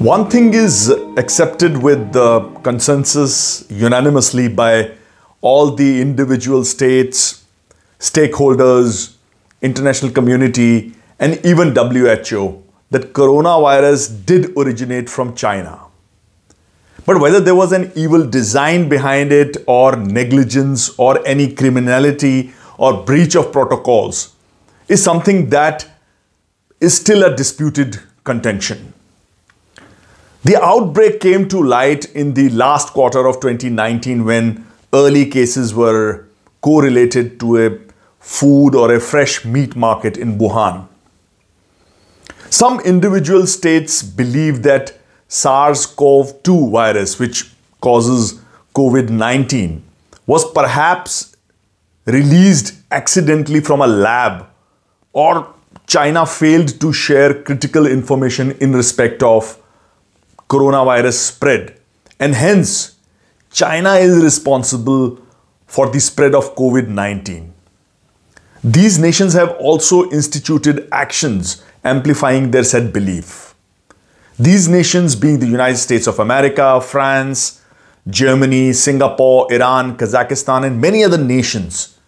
One thing is accepted with the consensus unanimously by all the individual states, stakeholders, international community, and even WHO that coronavirus did originate from China. But whether there was an evil design behind it, or negligence, or any criminality, or breach of protocols, is something that is still a disputed contention. The outbreak came to light in the last quarter of 2019 when early cases were correlated to a food or a fresh meat market in Wuhan. Some individual states believe that SARS-CoV-2 virus, which causes COVID-19, was perhaps released accidentally from a lab or China failed to share critical information in respect of coronavirus spread. And hence, China is responsible for the spread of COVID 19. These nations have also instituted actions amplifying their said belief. These nations being the United States of America, France, Germany, Singapore, Iran, Kazakhstan, and many other nations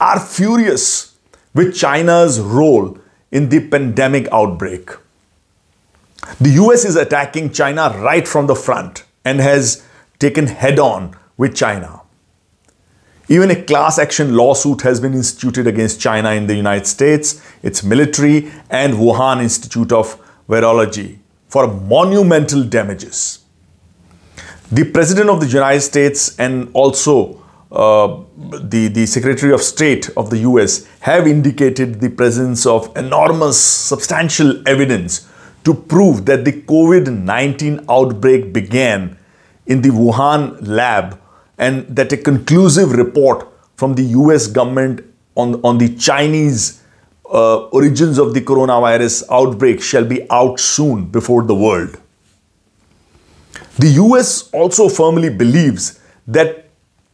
are furious with China's role in the pandemic outbreak. The US is attacking China right from the front and has taken head on with China. Even a class action lawsuit has been instituted against China in the United States, its military, and Wuhan Institute of Virology for monumental damages. The President of the United States and also uh, the, the Secretary of State of the US have indicated the presence of enormous substantial evidence to prove that the COVID-19 outbreak began in the Wuhan lab and that a conclusive report from the US government on, on the Chinese uh, origins of the coronavirus outbreak shall be out soon before the world. The US also firmly believes that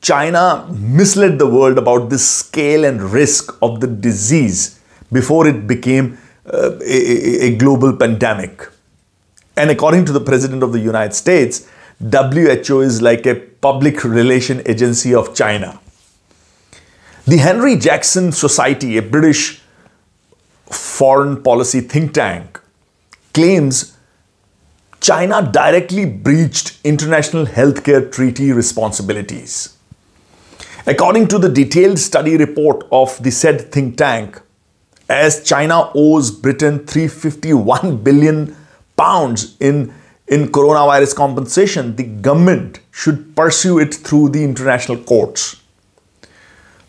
China misled the world about the scale and risk of the disease before it became uh, a, a global pandemic. And according to the President of the United States, WHO is like a public relation agency of China. The Henry Jackson Society, a British foreign policy think tank, claims China directly breached international healthcare treaty responsibilities. According to the detailed study report of the said think tank, as China owes Britain 351 billion pounds in, in coronavirus compensation, the government should pursue it through the international courts.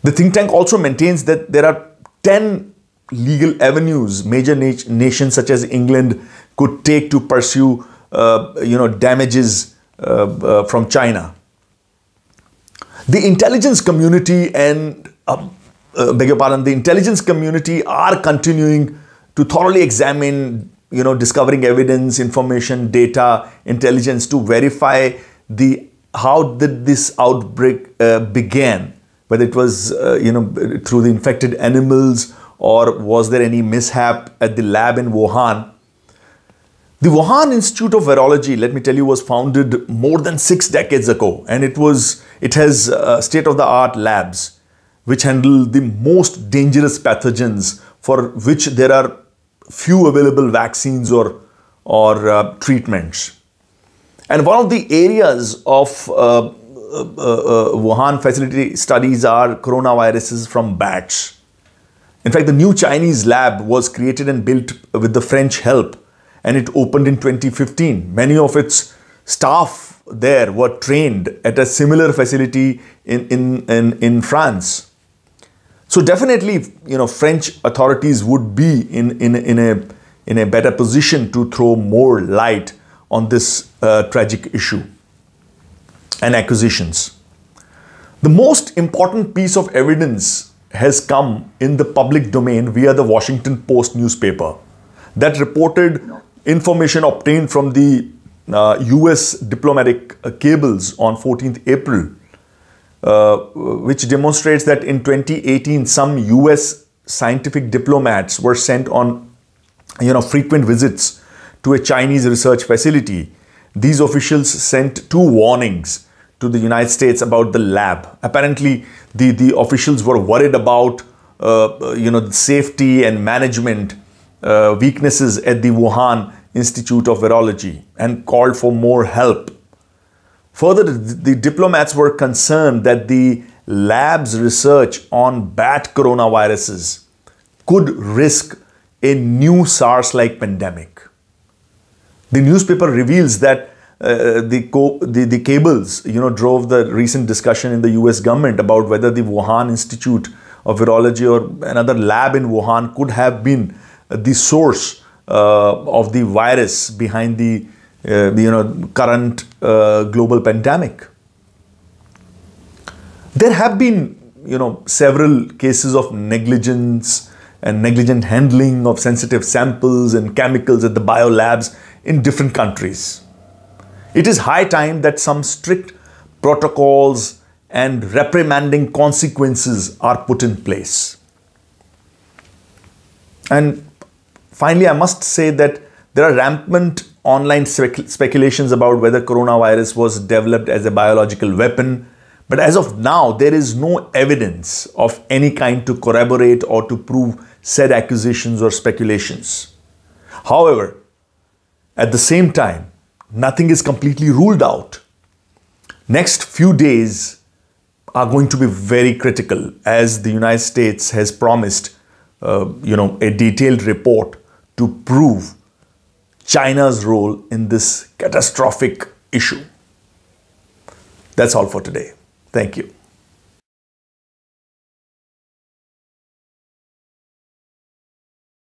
The think tank also maintains that there are 10 legal avenues major na nations such as England could take to pursue uh, you know, damages uh, uh, from China. The intelligence community and uh, uh, beg your pardon, the intelligence community are continuing to thoroughly examine, you know, discovering evidence, information, data, intelligence to verify the how did this outbreak uh, began, whether it was, uh, you know, through the infected animals or was there any mishap at the lab in Wuhan. The Wuhan Institute of Virology, let me tell you, was founded more than six decades ago, and it was it has uh, state-of-the-art labs which handle the most dangerous pathogens for which there are few available vaccines or, or uh, treatments. And one of the areas of uh, uh, uh, uh, Wuhan facility studies are coronaviruses from bats. In fact, the new Chinese lab was created and built with the French help and it opened in 2015. Many of its staff there were trained at a similar facility in, in, in, in France. So definitely, you know, French authorities would be in, in, in, a, in a better position to throw more light on this uh, tragic issue and acquisitions. The most important piece of evidence has come in the public domain via the Washington Post newspaper that reported information obtained from the uh, US diplomatic uh, cables on 14th April uh, which demonstrates that in 2018, some US scientific diplomats were sent on you know, frequent visits to a Chinese research facility. These officials sent two warnings to the United States about the lab. Apparently, the, the officials were worried about uh, you know, safety and management uh, weaknesses at the Wuhan Institute of Virology and called for more help. Further, the diplomats were concerned that the lab's research on bat coronaviruses could risk a new SARS like pandemic. The newspaper reveals that uh, the, the, the, cables you know, drove the recent discussion in the US government about whether the Wuhan Institute of Virology or another lab in Wuhan could have been the source uh, of the virus behind the uh, you know, current uh, global pandemic. There have been, you know, several cases of negligence and negligent handling of sensitive samples and chemicals at the biolabs in different countries. It is high time that some strict protocols and reprimanding consequences are put in place. And finally, I must say that there are rampant online spec speculations about whether coronavirus was developed as a biological weapon. But as of now, there is no evidence of any kind to corroborate or to prove said accusations or speculations. However, at the same time, nothing is completely ruled out. Next few days are going to be very critical as the United States has promised, uh, you know, a detailed report to prove China's role in this catastrophic issue. That's all for today. Thank you.